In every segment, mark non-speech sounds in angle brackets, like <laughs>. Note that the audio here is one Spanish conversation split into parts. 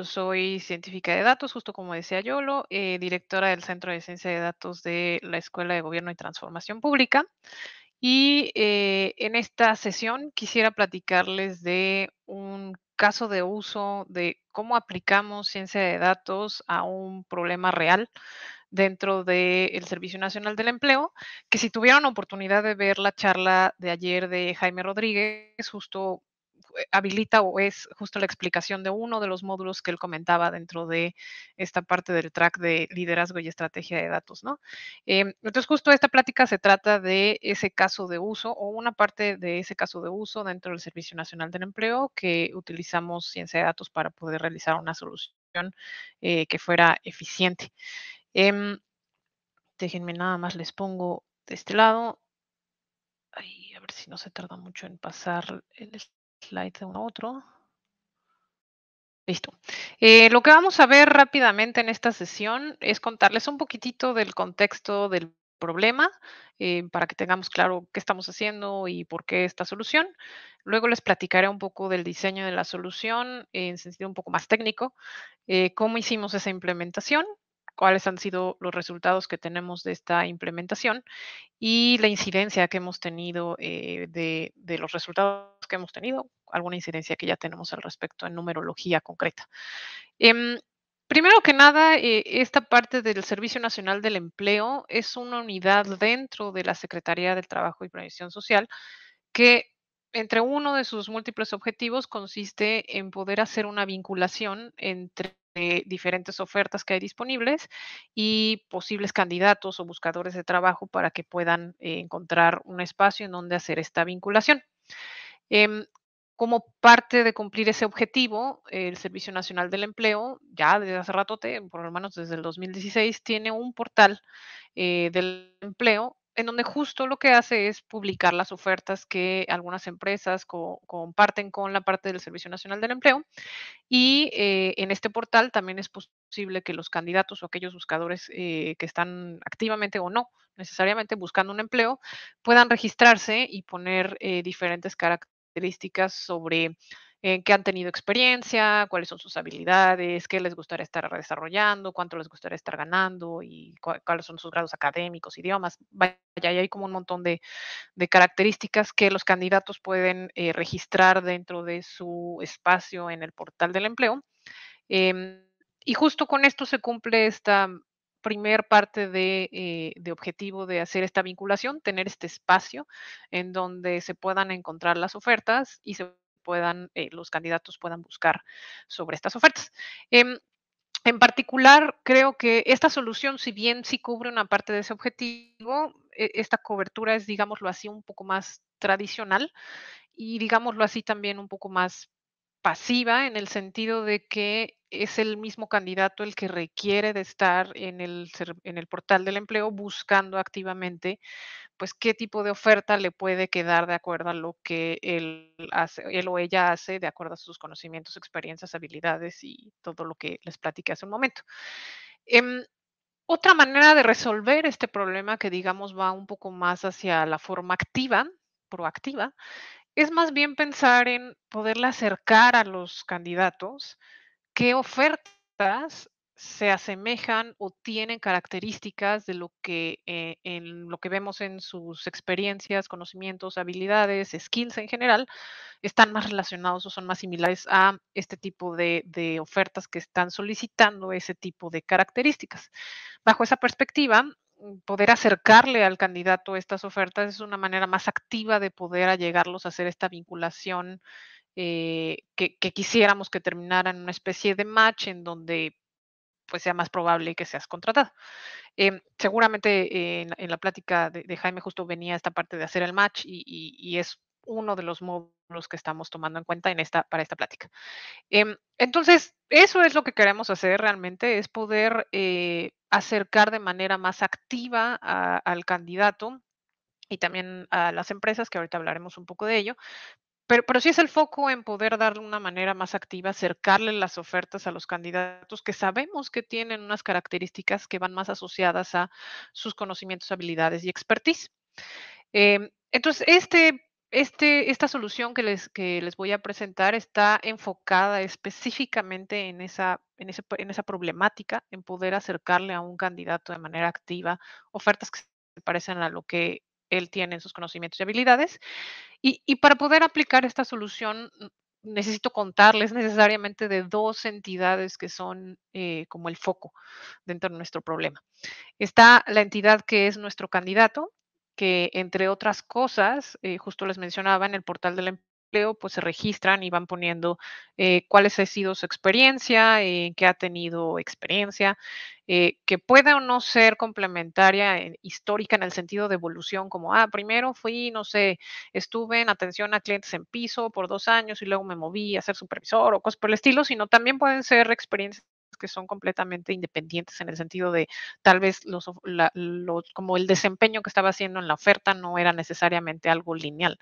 Yo soy científica de datos, justo como decía Yolo, eh, directora del Centro de Ciencia de Datos de la Escuela de Gobierno y Transformación Pública. Y eh, en esta sesión quisiera platicarles de un caso de uso de cómo aplicamos ciencia de datos a un problema real dentro del Servicio Nacional del Empleo, que si tuvieron oportunidad de ver la charla de ayer de Jaime Rodríguez, justo eh, habilita o es justo la explicación de uno de los módulos que él comentaba dentro de esta parte del track de liderazgo y estrategia de datos, ¿no? Em, entonces, justo esta plática se trata de ese caso de uso o una parte de ese caso de uso dentro del Servicio Nacional del Empleo que utilizamos ciencia de datos para poder realizar una solución eh, que fuera eficiente. Em, déjenme nada más, les pongo de este lado. a ver si no se tarda mucho en pasar el Slide uno otro. Listo. Eh, lo que vamos a ver rápidamente en esta sesión es contarles un poquitito del contexto del problema eh, para que tengamos claro qué estamos haciendo y por qué esta solución. Luego les platicaré un poco del diseño de la solución en sentido un poco más técnico, eh, cómo hicimos esa implementación cuáles han sido los resultados que tenemos de esta implementación y la incidencia que hemos tenido eh, de, los resultados que hemos tenido, alguna incidencia que ya tenemos al respecto en numerología concreta. Em, primero que nada, eh, esta parte del Servicio Nacional del Empleo es una unidad dentro de la Secretaría del Trabajo y Previsión Social que entre uno de sus múltiples objetivos consiste en poder hacer una vinculación entre de diferentes ofertas que hay disponibles y posibles candidatos o buscadores de trabajo para que puedan eh, encontrar un espacio en donde hacer esta vinculación. Em, como parte de cumplir ese objetivo, el Servicio Nacional del Empleo, ya desde hace rato, por lo menos desde el 2016, tiene un portal eh, del empleo en donde justo lo que hace es publicar las ofertas que algunas empresas comparten con la parte del Servicio Nacional del Empleo. Y eh, en este portal también es posible que los candidatos o aquellos buscadores eh, que están activamente o no necesariamente buscando un empleo puedan registrarse y poner eh, diferentes características sobre en eh, qué han tenido experiencia, cuáles son sus habilidades, qué les gustaría estar desarrollando, cuánto les gustaría estar ganando y cuáles son sus grados académicos, idiomas. Vaya, hay como un montón de, características que los candidatos pueden eh, registrar dentro de su espacio en el portal del empleo. Em, y justo con esto se cumple esta primer parte de, eh, de, objetivo de hacer esta vinculación, tener este espacio en donde se puedan encontrar las ofertas y se puedan, eh, los candidatos puedan buscar sobre estas ofertas. Em, en particular, creo que esta solución, si bien sí cubre una parte de ese objetivo, e, esta cobertura es, digámoslo así, un poco más tradicional y, digámoslo así, también un poco más pasiva en el sentido de que es el mismo candidato el que requiere de estar en el, portal del empleo buscando activamente, pues, qué tipo de oferta le puede quedar de acuerdo a lo que él, él o ella hace, de acuerdo a sus conocimientos, experiencias, habilidades y todo lo que les platiqué hace un momento. Em, otra manera de resolver este problema que, digamos, va un poco más hacia la forma activa, proactiva, es más bien pensar en poderle acercar a los candidatos qué ofertas se asemejan o tienen características de lo que, eh, en lo que vemos en sus experiencias, conocimientos, habilidades, skills en general, están más relacionados o son más similares a este tipo de, de ofertas que están solicitando ese tipo de características. Bajo esa perspectiva, mm, poder acercarle al candidato estas ofertas es una manera más activa de poder allegarlos a hacer esta vinculación eh, que, quisiéramos que terminara en una especie de match en donde pues sea más probable que seas contratado. Em, seguramente eh, en, la plática de, Jaime justo venía esta parte de hacer el match y, es uno de los módulos que estamos tomando en cuenta en esta, para esta plática. Em, entonces, eso es lo que queremos hacer realmente, es poder eh, acercar de manera más activa al candidato y también a las empresas, que ahorita hablaremos un poco de ello, pero, sí es el foco en poder darle una manera más activa, acercarle las ofertas a los candidatos que sabemos que tienen unas características que van más asociadas a sus conocimientos, habilidades y expertise. Em, entonces, este, este, esta solución que les, les voy a presentar está enfocada específicamente en esa, en, en esa problemática, en poder acercarle a un candidato de manera activa ofertas que se parecen a lo que él tiene sus conocimientos y habilidades. Y, para poder aplicar esta solución, necesito contarles necesariamente de dos entidades que son eh, como el foco dentro de nuestro problema. Está la entidad que es nuestro candidato, que entre otras cosas, eh, justo les mencionaba en el portal de la pues se registran y van poniendo eh, cuáles ha sido su experiencia, en eh, qué ha tenido experiencia, eh, que pueda o no ser complementaria, eh, histórica en el sentido de evolución, como, ah, primero fui, no sé, estuve en atención a clientes en piso por dos años y luego me moví a ser supervisor o cosas por el estilo, sino también pueden ser experiencias que son completamente independientes en el sentido de tal vez los, como el desempeño que estaba haciendo en la oferta no era necesariamente algo lineal.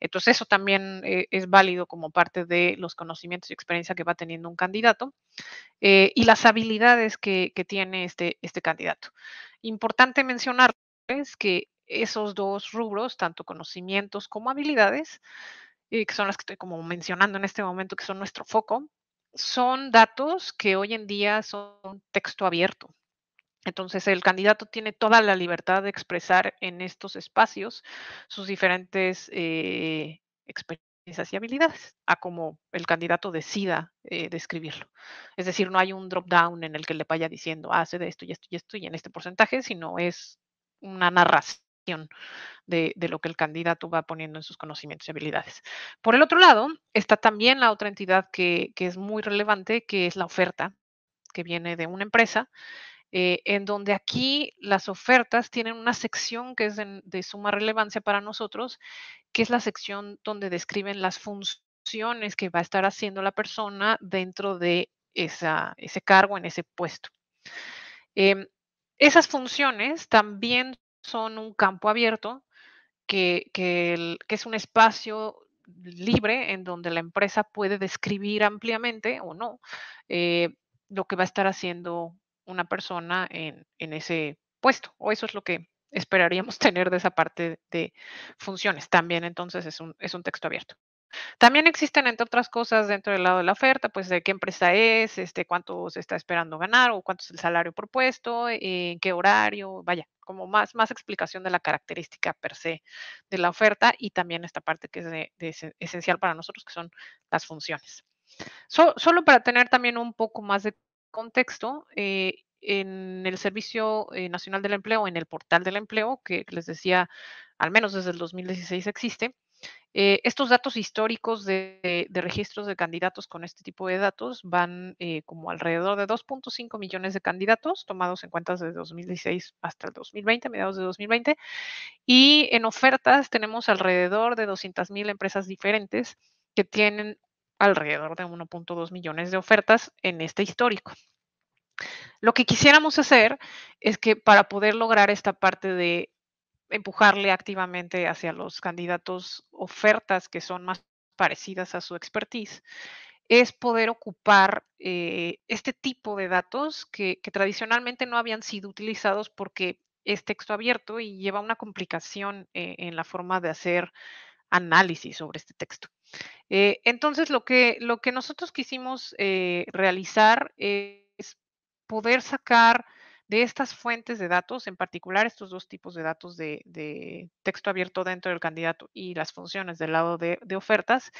Entonces eso también eh, es válido como parte de los conocimientos y experiencia que va teniendo un candidato eh, y las habilidades que, tiene este, este candidato. Importante mencionar es pues, que esos dos rubros, tanto conocimientos como habilidades, eh, que son las que estoy como mencionando en este momento, que son nuestro foco, son datos que hoy en día son texto abierto. Entonces, el candidato tiene toda la libertad de expresar en estos espacios sus diferentes eh, experiencias y habilidades, a como el candidato decida eh, describirlo. Es decir, no hay un drop-down en el que le vaya diciendo, hace de esto y esto y esto y en este porcentaje, sino es una narración de, lo que el candidato va poniendo en sus conocimientos y habilidades. Por el otro lado, está también la otra entidad que, es muy relevante, que es la oferta, que viene de una empresa, eh, en donde aquí las ofertas tienen una sección que es de, suma relevancia para nosotros, que es la sección donde describen las funciones que va a estar haciendo la persona dentro de ese cargo, en ese puesto. Em, esas funciones también son un campo abierto, que, es un espacio libre en donde la empresa puede describir ampliamente o no eh, lo que va a estar haciendo una persona en, ese puesto. O eso es lo que esperaríamos <laughs> tener de esa parte de funciones. También entonces es un texto abierto. También existen, entre otras cosas, dentro del lado de la oferta, pues de qué empresa es, este, cuánto se está esperando ganar o cuánto es el salario propuesto, en qué horario, vaya, como más, más explicación de la característica per se de la oferta y también esta parte que es esencial para nosotros, que son las funciones. solo para tener también un poco más de contexto, eh, en el Servicio eh, Nacional del Empleo, en el portal del empleo, que les decía, al menos desde el 2016 existe, eh, estos datos históricos de, registros de candidatos con este tipo de datos van eh, como alrededor de 2.5 millones de candidatos tomados en cuentas desde 2016 hasta el 2020, mediados de 2020. Y en ofertas tenemos alrededor de 200.000 empresas diferentes que tienen alrededor de 1.2 millones de ofertas en este histórico. Lo que quisiéramos hacer es que para poder lograr esta parte de empujarle activamente hacia los candidatos ofertas que son más parecidas a su expertise, es poder ocupar eh, este tipo de datos que, tradicionalmente no habían sido utilizados porque es texto abierto y lleva una complicación eh, en la forma de hacer análisis sobre este texto. Eh, entonces, lo que, lo que nosotros quisimos realizar es poder sacar de estas fuentes de datos, en particular estos dos tipos de datos de, texto abierto dentro del candidato y las funciones del lado de, ofertas,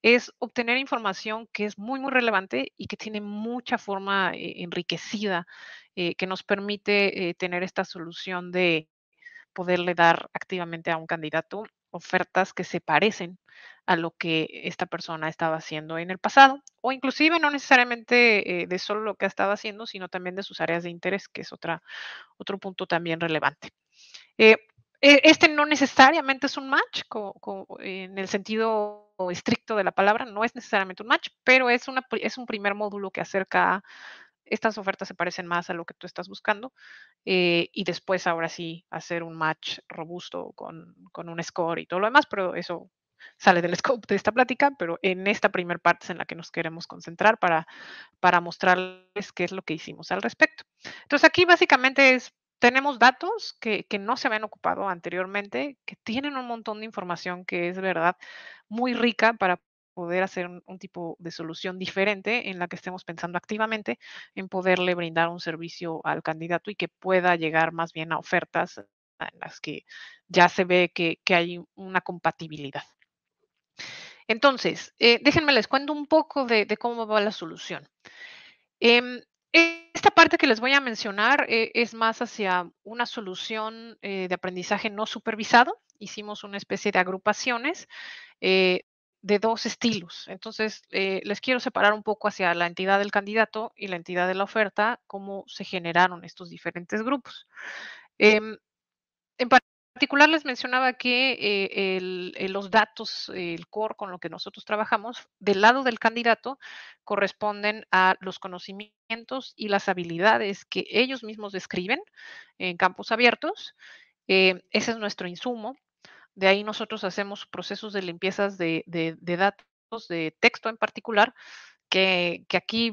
es obtener información que es muy, muy relevante y que tiene mucha forma eh, enriquecida eh, que nos permite eh, tener esta solución de poderle dar activamente a un candidato ofertas que se parecen a lo que esta persona estaba haciendo en el pasado, o inclusive no necesariamente eh, de solo lo que ha estado haciendo, sino también de sus áreas de interés, que es otra, otro punto también relevante. Eh, e, este no necesariamente es un match en el sentido estricto de la palabra, no es necesariamente un match, pero es, una, es un primer módulo que acerca estas ofertas se parecen más a lo que tú estás buscando eh, y después ahora sí hacer un match robusto con, con, un score y todo lo demás, pero eso sale del scope de esta plática, pero en esta primera parte es en la que nos queremos concentrar para, para mostrarles qué es lo que hicimos al respecto. Entonces aquí básicamente es, tenemos datos que, no se habían ocupado anteriormente, que tienen un montón de información que es verdad muy rica para poder hacer un, tipo de solución diferente en la que estemos pensando activamente en poderle brindar un servicio al candidato y que pueda llegar más bien a ofertas en las que ya se ve que hay una compatibilidad. Entonces, eh, déjenme les cuento un poco de, cómo va la solución. Em, esta parte que les voy a mencionar eh, es más hacia una solución eh, de aprendizaje no supervisado. Hicimos una especie de agrupaciones de dos estilos. Entonces, les quiero separar un poco hacia la entidad del candidato y la entidad de la oferta, cómo se generaron estos diferentes grupos. Em, particular les mencionaba que eh, eh, los datos, eh, el core con lo que nosotros trabajamos, del lado del candidato, corresponden a los conocimientos y las habilidades que ellos mismos describen en campos abiertos. ese es nuestro insumo. De ahí nosotros hacemos procesos de limpiezas de, datos, de texto en particular, que, que aquí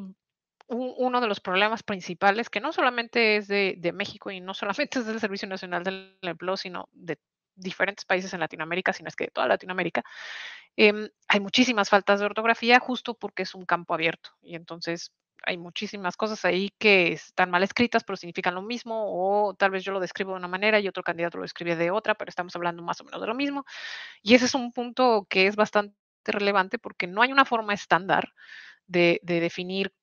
uno de los problemas principales, que no solamente es de, México y no solamente <laughs> es del Servicio Nacional del Empleo, sino de diferentes países en Latinoamérica, sino es que de toda Latinoamérica, em, hay muchísimas faltas de ortografía justo porque es un campo abierto. Y entonces hay muchísimas cosas ahí que están mal escritas, pero significan lo mismo, o tal vez yo lo describo de una manera y otro candidato lo describe de otra, pero estamos hablando más o menos de lo mismo. Y ese es un punto que es bastante relevante porque no hay una forma estándar de, de definir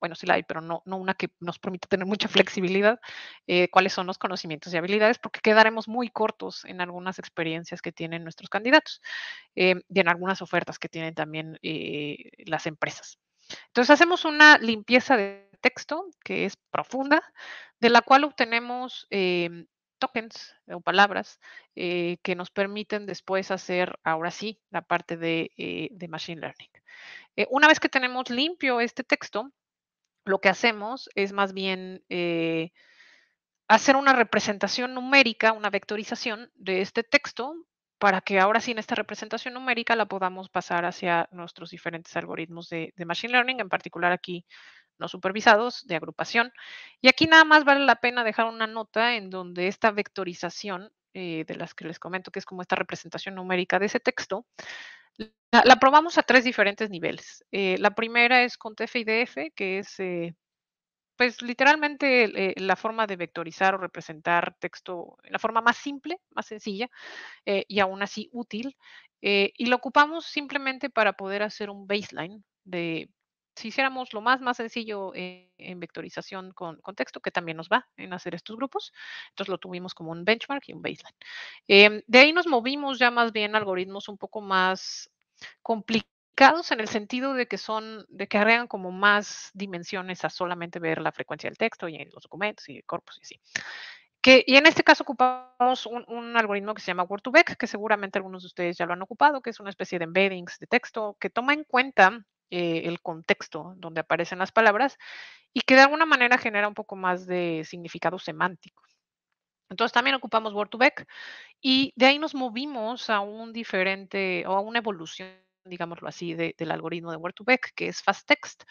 bueno, sí la hay, pero no, no una que nos permita tener mucha <laughs> flexibilidad, eh, cuáles son los conocimientos y habilidades, porque quedaremos muy cortos en algunas experiencias que tienen nuestros candidatos eh, y en algunas ofertas que tienen también eh, las empresas. Entonces hacemos una limpieza de texto que es profunda, de la cual obtenemos tokens o palabras que nos permiten después hacer ahora sí la parte de, Machine Learning. una vez que tenemos limpio este texto, lo que hacemos es más bien eh, hacer una representación numérica, una vectorización de este texto para que ahora sí en esta representación numérica la podamos pasar hacia nuestros diferentes algoritmos de, Machine Learning, en particular aquí no supervisados, de agrupación. Y aquí nada más vale la pena dejar una nota en donde esta vectorización, eh, de las que les comento, que es como esta representación numérica de ese texto, la, probamos a tres diferentes niveles. Eh, la primera es con tfidf que es eh, pues literalmente eh, la forma de vectorizar o representar texto en la forma más simple, más sencilla y aún así útil. y lo ocupamos simplemente para poder hacer un baseline de si hiciéramos lo más, más sencillo eh, en vectorización con, contexto texto, que también nos va en hacer estos grupos, entonces lo tuvimos como un benchmark y un baseline. Em, de ahí nos movimos ya más bien a algoritmos un poco más complicados en el sentido de que son, de que agregan como más dimensiones a solamente ver la frecuencia del texto y los documentos y el corpus y así. Que, y en este caso ocupamos un, un, algoritmo que se llama Word2Vec, que seguramente algunos de ustedes ya lo han ocupado, que es una especie de embeddings de texto que toma en cuenta eh, el contexto donde aparecen las palabras y que de alguna manera genera un poco más de significado semántico. Entonces también ocupamos word 2 vec y de ahí nos movimos a un diferente o a una evolución, digámoslo así, del algoritmo de word 2 vec que es FastText,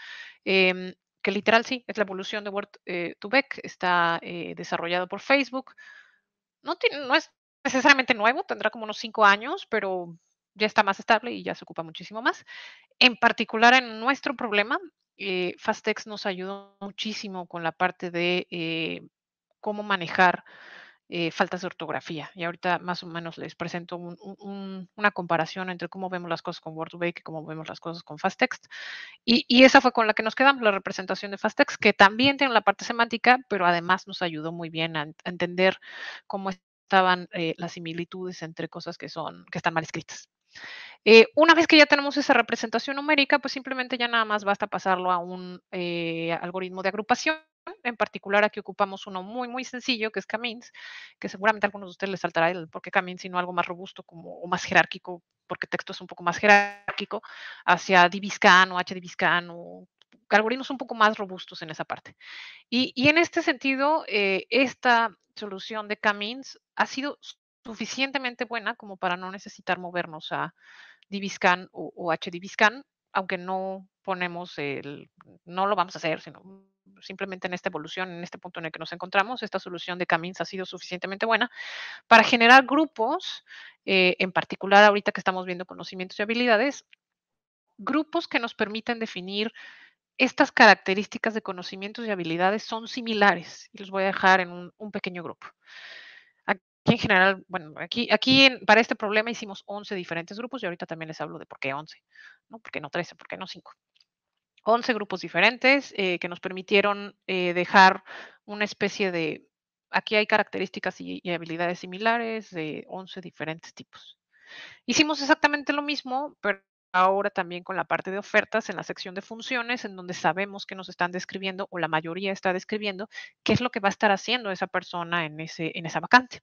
em, que literal sí, es la evolución de word 2 eh, vec está eh, desarrollado por Facebook. No, no es necesariamente nuevo, tendrá como unos cinco años, pero ya está más estable y ya se ocupa muchísimo más. En particular en nuestro problema, eh, Fastex nos ayudó muchísimo con la parte de eh, cómo manejar eh, faltas de ortografía. Y ahorita más o menos les presento una comparación entre cómo vemos las cosas con Word y cómo vemos las cosas con FastText Y, y, esa fue con la que nos quedamos, la representación de FastText que también tiene la parte semántica, pero además nos ayudó muy bien a, entender cómo estaban eh, las similitudes entre cosas que son que están mal escritas. Eh, una vez que ya tenemos esa representación numérica, pues simplemente ya nada más basta pasarlo a un eh, algoritmo de agrupación. En particular, aquí ocupamos uno muy, muy sencillo, que es Camins, que seguramente algunos de ustedes les saltará el por qué Camins, sino algo más robusto como, o más jerárquico, porque texto es un poco más jerárquico, hacia Diviscan o HDiviscan o algoritmos un poco más robustos en esa parte. Y, en este sentido, eh, esta solución de Camins ha sido suficientemente buena como para no necesitar movernos a Diviscan o, HDiviscan, aunque no ponemos el, no lo vamos a hacer, sino simplemente en esta evolución, en este punto en el que nos encontramos, esta solución de Camins ha sido suficientemente buena para generar grupos, eh, en particular ahorita que estamos viendo conocimientos y habilidades, grupos que nos permiten definir estas características de conocimientos y habilidades son similares y los voy a dejar en un pequeño grupo. Aquí en general, bueno, aquí, aquí para este problema hicimos 11 diferentes grupos y ahorita también les hablo de por qué 11, ¿no? ¿Por qué no 13? ¿Por qué no 5? 11 grupos diferentes eh, que nos permitieron eh, dejar una especie de, aquí hay características y, y habilidades similares de 11 diferentes tipos. Hicimos exactamente lo mismo, pero ahora también con la parte de ofertas en la sección de funciones, en donde sabemos que nos están describiendo o la mayoría está describiendo qué es lo que va a estar haciendo esa persona en, ese, en esa vacante.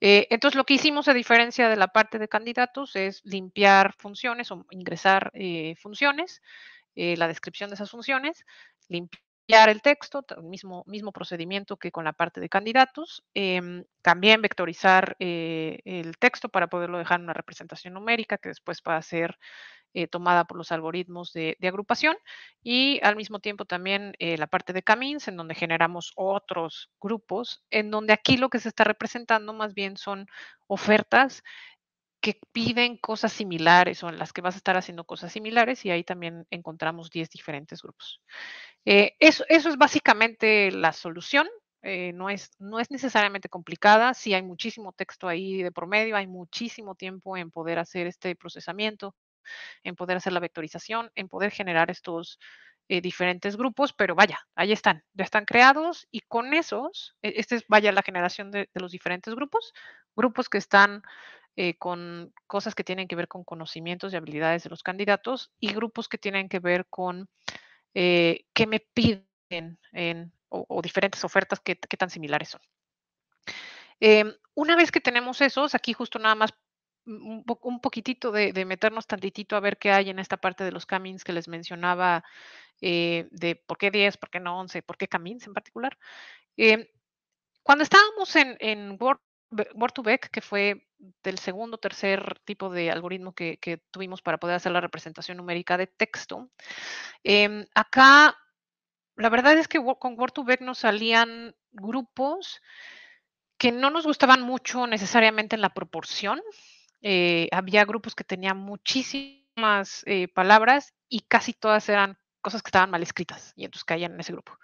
Eh, entonces, lo que hicimos a diferencia de la parte de candidatos es limpiar funciones o ingresar eh, funciones, eh, la descripción de esas funciones, limpiar el texto, mismo, mismo procedimiento que con la parte de candidatos. Em, también vectorizar eh, el texto para poderlo dejar en una representación numérica que después va a ser eh, tomada por los algoritmos de, de, agrupación. Y al mismo tiempo también eh, la parte de camins, en donde generamos otros grupos, en donde aquí lo que se está representando más bien son ofertas que piden cosas similares o en las que vas a estar haciendo cosas similares y ahí también encontramos 10 diferentes grupos. Eh, eso, es básicamente la solución. Eh, no, es, no es necesariamente complicada, si hay muchísimo texto ahí de promedio, hay muchísimo tiempo en poder hacer este procesamiento, en poder hacer la vectorización, en poder generar estos eh, diferentes grupos, pero vaya, ahí están, ya están creados y con esos, e, este vaya, la generación de los diferentes grupos, grupos que están eh, con cosas que tienen que ver con conocimientos y habilidades de los candidatos y grupos que tienen que ver con eh, qué me piden o, diferentes ofertas que, tan similares son. Em, una vez que tenemos esos, aquí justo nada más mm, un, poquitito de, meternos tantitito a ver qué hay en esta parte de los camins que les mencionaba eh, de por qué 10, por qué no 11, por qué camins en particular. Em, cuando estábamos en, en Word Word2Vec, que fue del segundo, o tercer tipo de algoritmo que, tuvimos para poder hacer la representación numérica de texto. Em, acá, la verdad es que con Word2Vec nos salían grupos que no nos gustaban mucho necesariamente en la proporción. Eh, había grupos que tenían muchísimas eh, palabras y casi todas eran cosas que estaban mal escritas y entonces caían en ese grupo.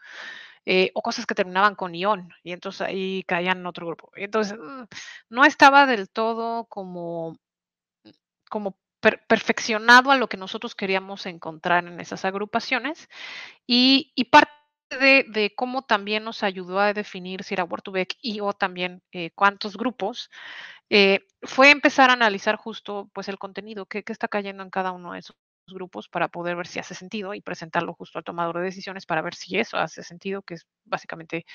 Eh, o cosas que terminaban con ión, y entonces ahí caían en otro grupo. Entonces, mm, no estaba del todo como, como perfeccionado a lo que nosotros queríamos encontrar en esas agrupaciones, y, parte de, cómo también nos ayudó a definir si era Wartubeck y o también eh, cuántos grupos, eh, fue empezar a analizar justo pues el contenido qué está cayendo en cada uno de esos grupos para poder ver si hace sentido y presentarlo justo al tomador de decisiones para ver si eso hace sentido, que es básicamente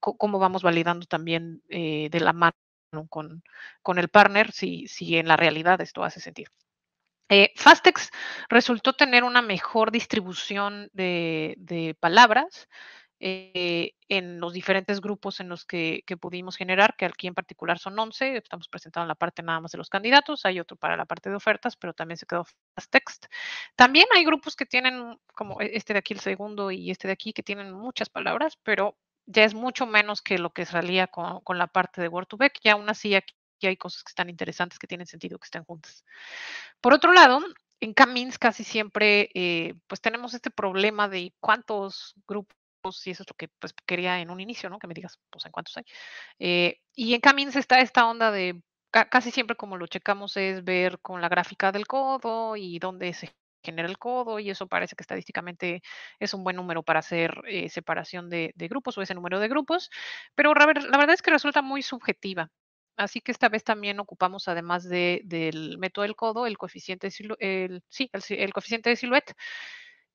cómo vamos validando también eh, de la mano con, con el partner si, si en la realidad esto hace sentido. Eh, Fastex resultó tener una mejor distribución de, de palabras, eh, en los diferentes grupos en los que, pudimos generar, que aquí en particular son 11, estamos presentando la parte nada más de los candidatos, hay otro para la parte de ofertas, pero también se quedó fast text. También hay grupos que tienen, como e, este de aquí, el segundo, y este de aquí, que tienen muchas palabras, pero ya es mucho menos que lo que salía con, con la parte de Word 2 vec y aún así aquí hay cosas que están interesantes, que tienen sentido, que estén juntas. Por otro lado, en Camins casi siempre, eh, pues tenemos este problema de cuántos grupos pues si eso es lo que pues, quería en un inicio, ¿no? Que me digas, pues en cuántos hay. Eh, y en Camins está esta onda de, casi siempre como lo checamos es ver con la gráfica del codo y dónde se genera el codo y eso parece que estadísticamente es un buen número para hacer eh, separación de, grupos o ese número de grupos, pero la, verdad es que resulta muy subjetiva. Así que esta vez también ocupamos, además del método del codo, el coeficiente el, el coeficiente de silueta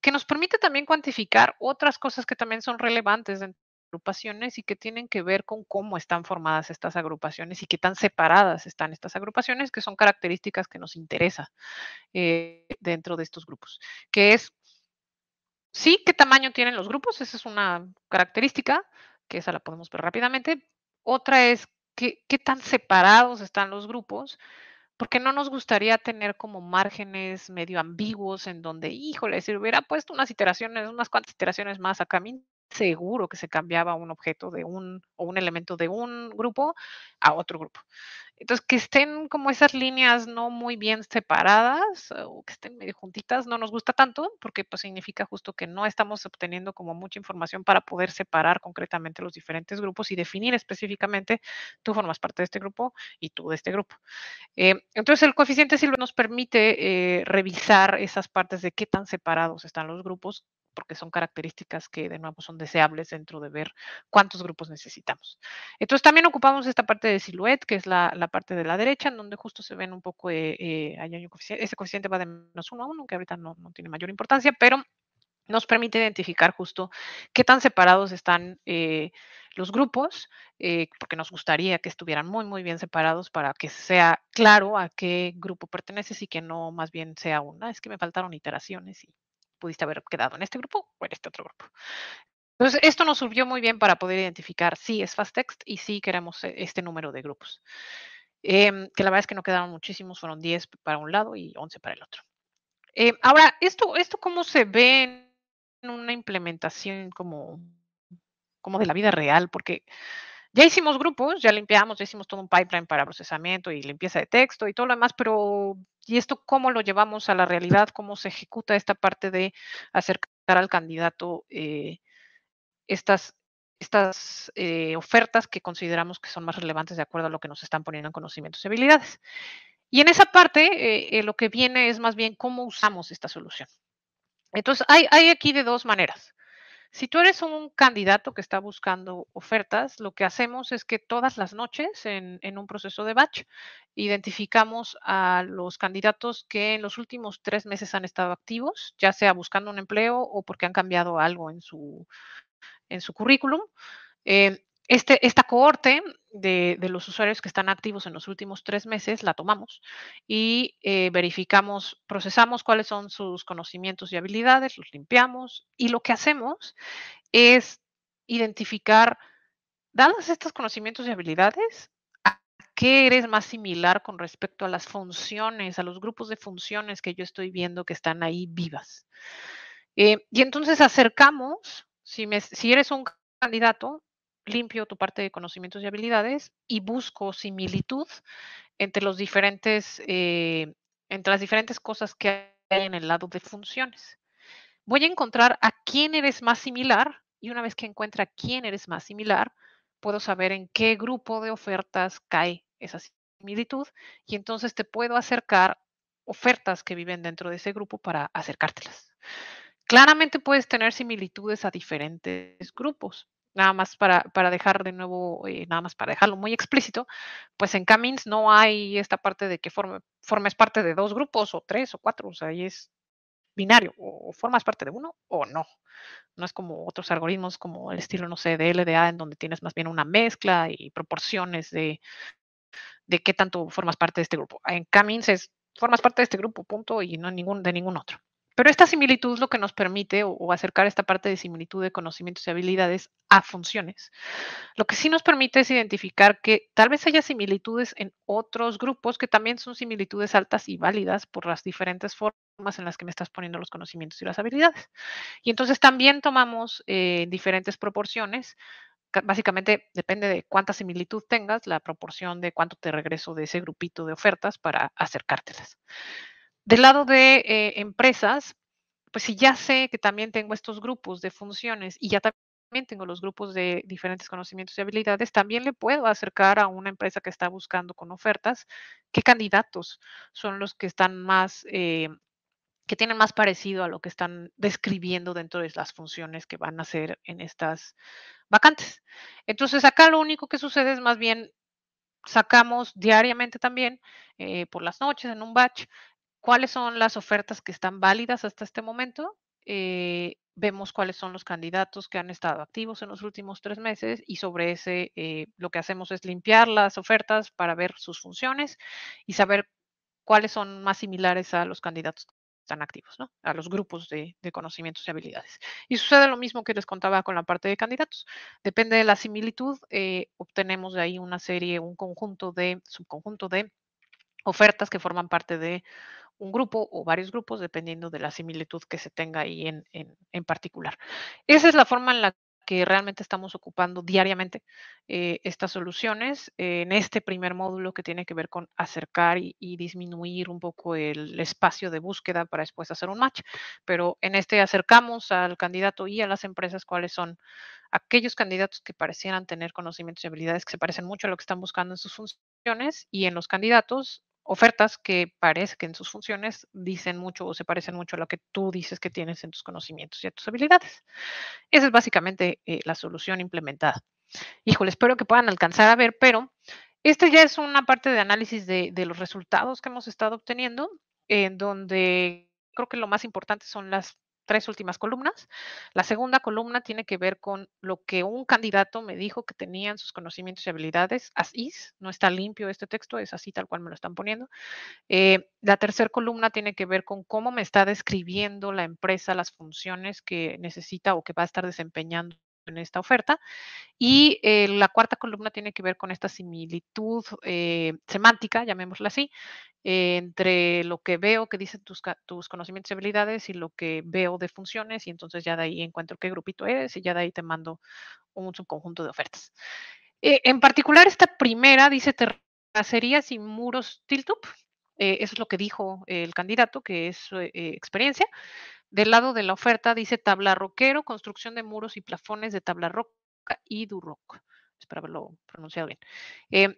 que nos permite también cuantificar otras cosas que también son relevantes en de agrupaciones y que tienen que ver con cómo están formadas estas agrupaciones y qué tan separadas están estas agrupaciones, que son características que nos interesa eh, dentro de estos grupos, que es, sí, qué tamaño tienen los grupos, esa es una característica, que esa la podemos ver rápidamente. Otra es qué, qué tan separados están los grupos porque no nos gustaría tener como márgenes medio ambiguos en donde, híjole, si hubiera puesto unas iteraciones, unas cuantas iteraciones más acá, seguro que se cambiaba un objeto de un o un elemento de un grupo a otro grupo. Entonces, que estén como esas líneas no muy bien separadas o que estén medio juntitas no nos gusta tanto porque pues significa justo que no estamos obteniendo como mucha información para poder separar concretamente los diferentes grupos y definir específicamente tú formas parte de este grupo y tú de este grupo. Eh, entonces, el coeficiente sí nos permite eh, revisar esas partes de qué tan separados están los grupos porque son características que de nuevo son deseables dentro de ver cuántos grupos necesitamos. Entonces también ocupamos esta parte de silhouette, que es la, parte de la derecha, en donde justo se ven un poco, eh, eh coeficiente, ese coeficiente va de menos 1 a 1, que ahorita no, tiene mayor importancia, pero nos permite identificar justo qué tan separados están eh, los grupos, eh, porque nos gustaría que estuvieran muy, muy bien separados para que sea claro a qué grupo perteneces y que no más bien sea una, es que me faltaron iteraciones y pudiste haber quedado en este grupo o en este otro grupo. Entonces, esto nos sirvió muy bien para poder identificar si es fast text y si queremos e, este número de grupos. Em, que la verdad es que no quedaron muchísimos, fueron 10 para un lado y 11 para el otro. Em, ahora, ¿esto, ¿esto cómo se ve en una implementación como, como de la vida real? Porque ya hicimos grupos, ya limpiamos, ya hicimos todo un pipeline para procesamiento y limpieza de texto y todo lo demás, pero ¿y esto cómo lo llevamos a la realidad? ¿Cómo se ejecuta esta parte de acercar al candidato eh, estas, estas eh, ofertas que consideramos que son más relevantes de acuerdo a lo que nos están poniendo en conocimientos y habilidades? Y en esa parte eh, lo que viene es más bien cómo usamos esta solución. Entonces, hay aquí de dos maneras. Si tú eres un candidato que está buscando ofertas, lo que hacemos es que todas las noches en, un proceso de batch identificamos a los candidatos que en los últimos tres meses han estado activos, ya sea buscando un empleo o porque han cambiado algo en su, en su currículum. Eh, este, esta cohorte de, los usuarios que están activos en los últimos tres meses, la tomamos y eh, verificamos, procesamos cuáles son sus conocimientos y habilidades, los limpiamos y lo que hacemos es identificar, dadas estos conocimientos y habilidades, a qué eres más similar con respecto a las funciones, a los grupos de funciones que yo estoy viendo que están ahí vivas. Eh, y entonces acercamos, si, me, si eres un candidato, limpio tu parte de conocimientos y habilidades y busco similitud entre los diferentes, eh, entre las diferentes cosas que hay en el lado de funciones. Voy a encontrar a quién eres más similar y una vez que encuentra a quién eres más similar, puedo saber en qué grupo de ofertas cae esa similitud y entonces te puedo acercar ofertas que viven dentro de ese grupo para acercártelas. Claramente puedes tener similitudes a diferentes grupos, nada más para, para dejar de nuevo, eh, nada más para dejarlo muy explícito, pues en Cummins no hay esta parte de que forme, formes parte de dos grupos o tres o cuatro, o sea, ahí es binario, o formas parte de uno o no. No es como otros algoritmos como el estilo, no sé, de LDA, en donde tienes más bien una mezcla y proporciones de, de qué tanto formas parte de este grupo. En Cummins es, formas parte de este grupo, punto, y no ningún, de ningún otro. Pero esta similitud es lo que nos permite o, acercar esta parte de similitud de conocimientos y habilidades a funciones. Lo que sí nos permite es identificar que tal vez haya similitudes en otros grupos que también son similitudes altas y válidas por las diferentes formas en las que me estás poniendo los conocimientos y las habilidades. Y entonces también tomamos eh, diferentes proporciones básicamente depende de cuánta similitud tengas, la proporción de cuánto te regreso de ese grupito de ofertas para acercártelas. Del lado de eh, empresas, pues si ya sé que también tengo estos grupos de funciones y ya también tengo los grupos de diferentes conocimientos y habilidades, también le puedo acercar a una empresa que está buscando con ofertas qué candidatos son los que están más, eh, que tienen más parecido a lo que están describiendo dentro de las funciones que van a hacer en estas vacantes. Entonces acá lo único que sucede es más bien sacamos diariamente también eh, por las noches en un batch cuáles son las ofertas que están válidas hasta este momento. Eh, vemos cuáles son los candidatos que han estado activos en los últimos tres meses y sobre ese eh, lo que hacemos es limpiar las ofertas para ver sus funciones y saber cuáles son más similares a los candidatos que están activos, ¿no? a los grupos de, conocimientos y habilidades. Y sucede lo mismo que les contaba con la parte de candidatos. Depende de la similitud, eh, obtenemos de ahí una serie, un conjunto de, subconjunto de ofertas que forman parte de un grupo o varios grupos, dependiendo de la similitud que se tenga ahí en, particular. Esa es la forma en la que realmente estamos ocupando diariamente eh, estas soluciones eh, en este primer módulo que tiene que ver con acercar y, disminuir un poco el espacio de búsqueda para después hacer un match. Pero en este acercamos al candidato y a las empresas cuáles son aquellos candidatos que parecieran tener conocimientos y habilidades que se parecen mucho a lo que están buscando en sus funciones y en los candidatos ofertas que parece que en sus funciones dicen mucho o se parecen mucho a lo que tú dices que tienes en tus conocimientos y a tus habilidades. Esa es básicamente eh, la solución implementada. Híjole, espero que puedan alcanzar a ver, pero esta ya es una parte de análisis de, los resultados que hemos estado obteniendo, en donde creo que lo más importante son las tres últimas columnas. La segunda columna tiene que ver con lo que un candidato me dijo que tenían sus conocimientos y habilidades, así, no está limpio este texto, es así tal cual me lo están poniendo. Eh, la tercera columna tiene que ver con cómo me está describiendo la empresa las funciones que necesita o que va a estar desempeñando en esta oferta. Y eh, la cuarta columna tiene que ver con esta similitud eh, semántica, llamémosla así, eh, entre lo que veo que dicen tus, tus, conocimientos y habilidades y lo que veo de funciones. Y entonces ya de ahí encuentro qué grupito eres y ya de ahí te mando un subconjunto de ofertas. en particular, esta primera dice terracerías y muros tiltup. eso es lo que dijo el candidato, que es experiencia. Del lado de la oferta dice tabla roquero, construcción de muros y plafones de tabla roca y duroc. Espero haberlo pronunciado bien. Em,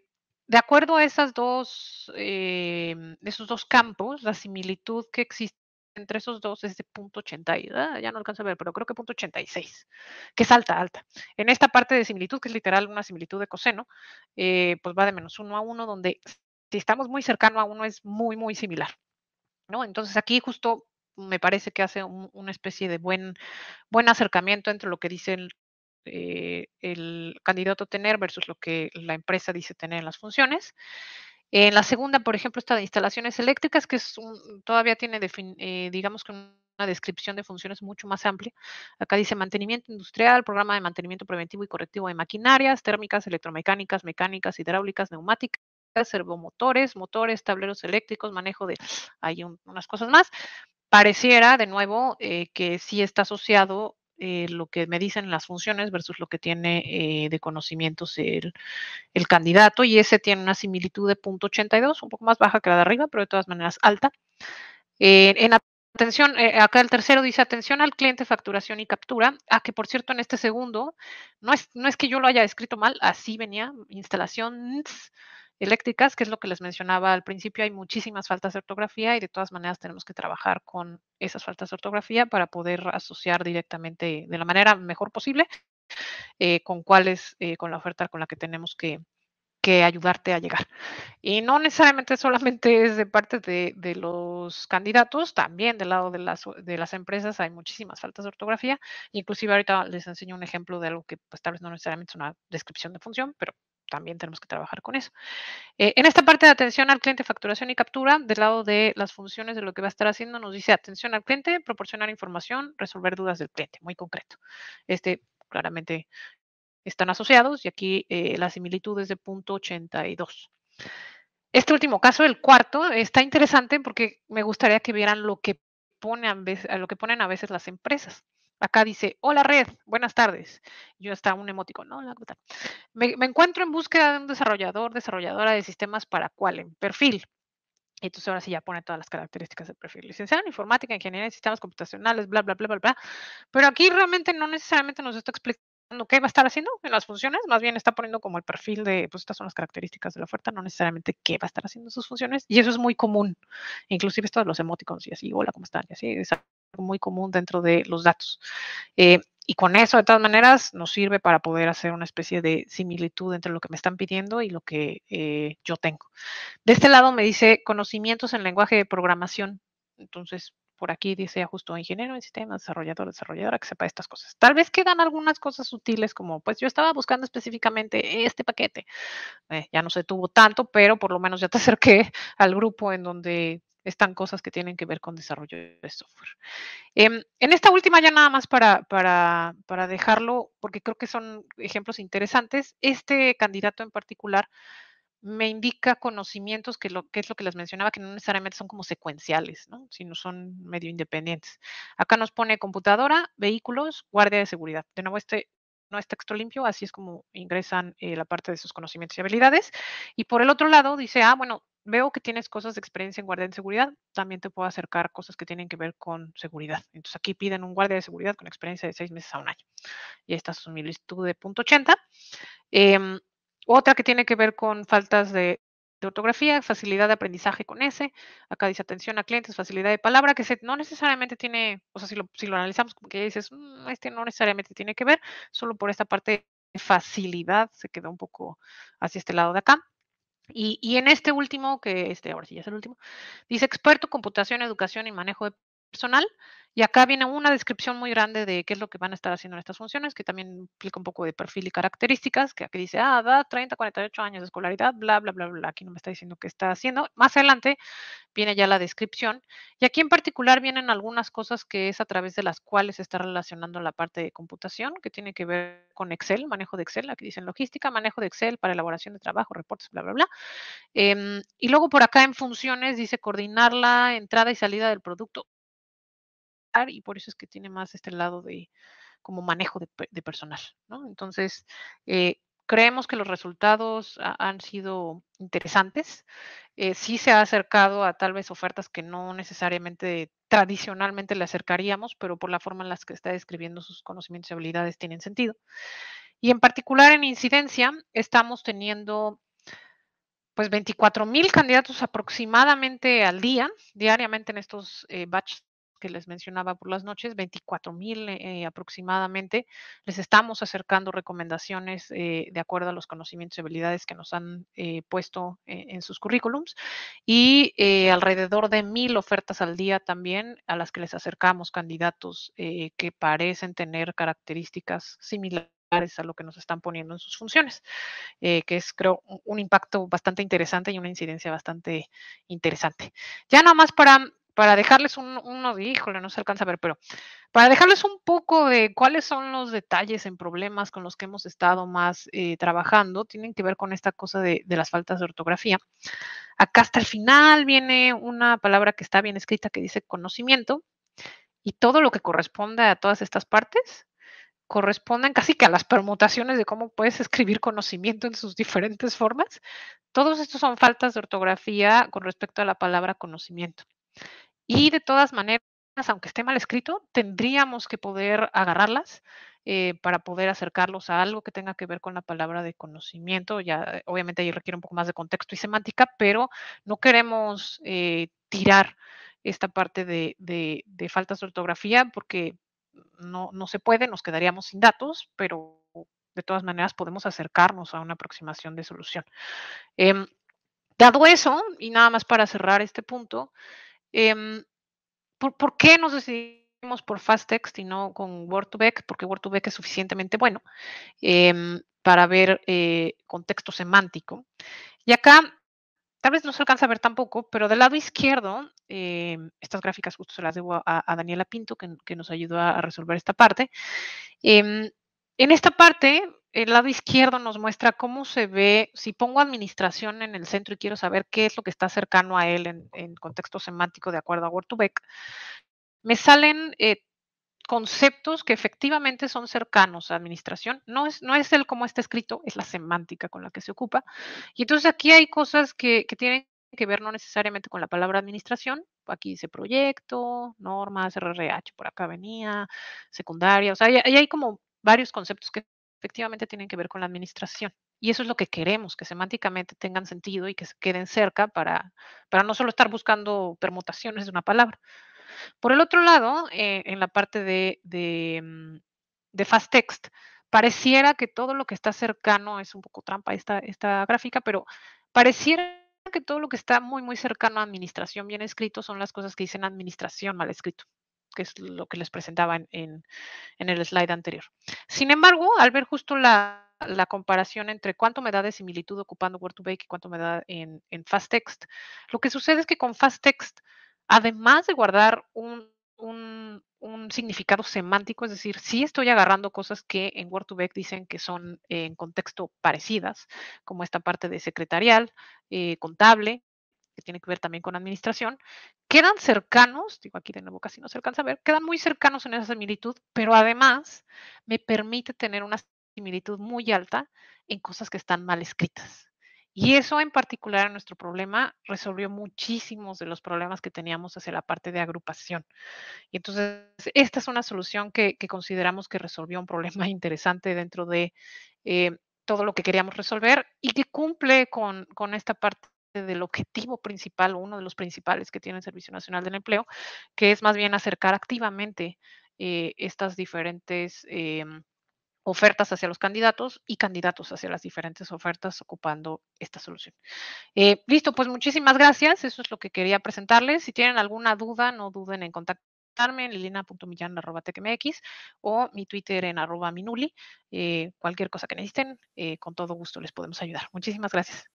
de acuerdo a esas dos, em, esos dos campos, la similitud que existe entre esos dos es de punto 80, ah, ya no alcanzo a ver, pero creo que punto 86, que es alta, alta. En esta parte de similitud, que es literal una similitud de coseno, eh, pues va de menos 1 a 1, donde si estamos muy cercano a 1 es muy, muy similar. ¿no? Entonces aquí justo me parece que hace una especie de buen, buen acercamiento entre lo que dice el, eh, el candidato tener versus lo que la empresa dice tener en las funciones. En la segunda, por ejemplo, está de instalaciones eléctricas, que es todavía tiene, eh, digamos que una descripción de funciones mucho más amplia. Acá dice mantenimiento industrial, programa de mantenimiento preventivo y correctivo de maquinarias, térmicas, electromecánicas, mecánicas, hidráulicas, neumáticas servomotores, motores, tableros eléctricos, manejo de, hay unas cosas más, pareciera, de nuevo, eh, que sí está asociado eh, lo que me dicen las funciones versus lo que tiene eh, de conocimientos el, el, candidato, y ese tiene una similitud de .82, un poco más baja que la de arriba, pero de todas maneras alta. en atención, acá el tercero dice atención al cliente, facturación y captura. a ah, que por cierto, en este segundo, no es, no es que yo lo haya escrito mal, así venía, instalación eléctricas, que es lo que les mencionaba al principio, hay muchísimas faltas de ortografía y de todas maneras tenemos que trabajar con esas faltas de ortografía para poder asociar directamente de la manera mejor posible eh, con cuáles, eh, con la oferta con la que tenemos que, ayudarte a llegar. Y no necesariamente solamente es de parte de, los candidatos, también del lado de las, empresas hay muchísimas faltas de ortografía. Inclusive ahorita les enseño un ejemplo de algo que pues tal vez no necesariamente es una descripción de función, pero también tenemos que trabajar con eso. Eh, en esta parte de atención al cliente, facturación y captura, del lado de las funciones de lo que va a estar haciendo, nos dice atención al cliente, proporcionar información, resolver dudas del cliente, muy concreto. Este claramente están asociados y aquí eh, la las similitudes de punto 82. Este último caso, el cuarto, está interesante porque me gustaría que vieran lo que, pone a lo que ponen a veces las empresas. Acá dice, hola red, buenas tardes. Yo está un emoticón, ¿no? Me, encuentro en búsqueda de un desarrollador, desarrolladora de sistemas para cuál en perfil. Entonces ahora sí ya pone todas las características del perfil. Licenciado en informática, ingeniería de sistemas computacionales, bla, bla, bla, bla, bla. Pero aquí realmente no necesariamente nos está explicando qué va a estar haciendo en las funciones, más bien está poniendo como el perfil de, pues estas son las características de la oferta, no necesariamente qué va a estar haciendo sus funciones. Y eso es muy común. Inclusive de los emoticons y así, hola, ¿cómo están? Y así, muy común dentro de los datos. Eh, y con eso, de todas maneras, nos sirve para poder hacer una especie de similitud entre lo que me están pidiendo y lo que eh, yo tengo. De este lado me dice conocimientos en lenguaje de programación. Entonces, por aquí dice justo ingeniero en sistemas, desarrollador, desarrolladora, que sepa estas cosas. Tal vez quedan algunas cosas sutiles como, pues yo estaba buscando específicamente este paquete. Eh, ya no se tuvo tanto, pero por lo menos ya te <laughs> acerqué al grupo en donde están cosas que tienen que ver con desarrollo de software. Em, en esta última, ya nada más para, para, dejarlo, porque creo que son ejemplos interesantes, este candidato en particular me indica conocimientos que, lo, que es lo que les mencionaba, que no necesariamente son como secuenciales, sino son medio independientes. Acá nos pone computadora, vehículos, guardia de seguridad. De nuevo, este no es texto limpio, así es como ingresan eh, la parte de sus conocimientos y habilidades. Y por el otro lado dice, ah, bueno, veo que tienes cosas de experiencia en guardia de seguridad, también te puedo acercar cosas que tienen que ver con seguridad. Entonces aquí piden un guardia de seguridad con experiencia de seis meses a un año. Y esta es mi de punto 80. Em, otra que tiene que ver con faltas de, ortografía, facilidad de aprendizaje con S. Acá dice atención a clientes, facilidad de palabra, que no necesariamente tiene, o sea, si lo, analizamos como que dices, mm, este no necesariamente tiene que ver, solo por esta parte de facilidad se quedó un poco hacia este lado de acá. Y, en este último, que este, ahora sí ya es el último, dice experto computación, educación y manejo de personal. Y acá viene una descripción muy grande de qué es lo que van a estar haciendo en estas funciones, que también implica un poco de perfil y características, que aquí dice, ah, da 30, 48 años de escolaridad, bla, bla, bla, bla, aquí no me está diciendo qué está haciendo. Más adelante viene ya la descripción. Y aquí en particular vienen algunas cosas que es a través de las cuales se está relacionando la parte de computación, que tiene que ver con Excel, manejo de Excel, aquí dicen logística, manejo de Excel para elaboración de trabajo, reportes, bla, bla, bla. Em, y luego por acá en funciones dice coordinar la entrada y salida del producto y por eso es que tiene más este lado de como manejo de, personal, Entonces, eh, creemos que los resultados han sido interesantes. Eh, sí se ha acercado a tal vez ofertas que no necesariamente tradicionalmente le acercaríamos, pero por la forma en la que está describiendo sus conocimientos y habilidades tienen sentido. Y en particular en incidencia, estamos teniendo pues 24 mil candidatos aproximadamente al día, diariamente en estos eh, batches que les mencionaba por las noches, 24.000 mil eh, aproximadamente. Les estamos acercando recomendaciones eh, de acuerdo a los conocimientos y habilidades que nos han eh, puesto en sus currículums y alrededor de mil ofertas al día también a las que les acercamos candidatos que parecen tener características similares a lo que nos están poniendo en sus funciones, que es, creo, un impacto bastante interesante y una incidencia bastante interesante. Ya nada más para para dejarles un, unos, híjole, no se alcanza a ver, pero para dejarles un poco de cuáles son los detalles en problemas con los que hemos estado más eh, trabajando, tienen que ver con esta cosa de, de, las faltas de ortografía. Acá hasta el final viene una palabra que está bien escrita que dice conocimiento y todo lo que corresponde a todas estas partes corresponden casi que a las permutaciones de cómo puedes escribir conocimiento en sus diferentes formas. Todos estos son faltas de ortografía con respecto a la palabra conocimiento. Y de todas maneras, aunque esté mal escrito, tendríamos que poder agarrarlas eh, para poder acercarlos a algo que tenga que ver con la palabra de conocimiento. Ya, eh, obviamente, ahí requiere un poco más de contexto y semántica, pero no queremos eh, tirar esta parte de, de, faltas de ortografía porque no, no se puede, nos quedaríamos sin datos, pero de todas maneras podemos acercarnos a una aproximación de solución. Em, dado eso, y nada más para cerrar este punto, Em, ¿por, qué nos decidimos por fast text y no con word 2 vec Porque word 2 vec es suficientemente bueno em, para ver eh, contexto semántico. Y acá tal vez no se alcanza a ver tampoco, pero del lado izquierdo, em, estas gráficas justo se las debo a, Daniela Pinto, que, nos ayudó a resolver esta parte. en esta parte el lado izquierdo nos muestra cómo se ve, si pongo administración en el centro y quiero saber qué es lo que está cercano a él en, contexto semántico de acuerdo a Word 2 vec me salen eh, conceptos que efectivamente son cercanos a administración. No es, no es el cómo está escrito, es la semántica con la que se ocupa. Y entonces aquí hay cosas que, que tienen que ver no necesariamente con la palabra administración, aquí dice proyecto, normas, RRH, por acá venía, secundaria, o sea, ahí hay como varios conceptos que efectivamente tienen que ver con la administración. Y eso es lo que queremos, que semánticamente tengan sentido y que se queden cerca para, para no solo estar buscando permutaciones de una palabra. Por el otro lado, eh, en la parte mm, de, fast text, pareciera que todo lo que está cercano, es un poco trampa esta, esta gráfica, pero pareciera que todo lo que está muy, muy cercano a administración bien escrito son las cosas que dicen administración mal escrito que es lo que les presentaba en, el slide anterior. Sin embargo, al ver justo la, comparación entre cuánto me da de similitud ocupando Word 2 Bake y cuánto me da en, en Fast lo que sucede es que con FastText, además de guardar un, significado semántico, es decir, sí estoy agarrando cosas que en Word 2 vec dicen que son en contexto parecidas, como esta parte de secretarial, eh, contable, tiene que ver también con administración, quedan cercanos, digo aquí de nuevo casi no se alcanza a ver, quedan muy cercanos en esa similitud, pero además me permite tener una similitud muy alta en cosas que están mal escritas. Y eso en particular en nuestro problema resolvió muchísimos de los problemas que teníamos hacia la parte de agrupación. Y entonces, esta es una solución que, consideramos que resolvió un problema <laughs> interesante dentro de eh, todo lo que queríamos resolver y que cumple con, con esta parte del objetivo principal, uno de los principales que tiene el Servicio Nacional del Empleo, que es más bien acercar activamente eh, estas diferentes eh, ofertas hacia los candidatos y candidatos hacia las diferentes ofertas ocupando esta solución. Eh, listo, pues muchísimas gracias. Eso es lo que quería presentarles. Si tienen alguna duda, no duden en contactarme en lilina.millan.tecmx o mi Twitter en arroba minuli. cualquier cosa que necesiten, con todo gusto les podemos ayudar. Muchísimas gracias.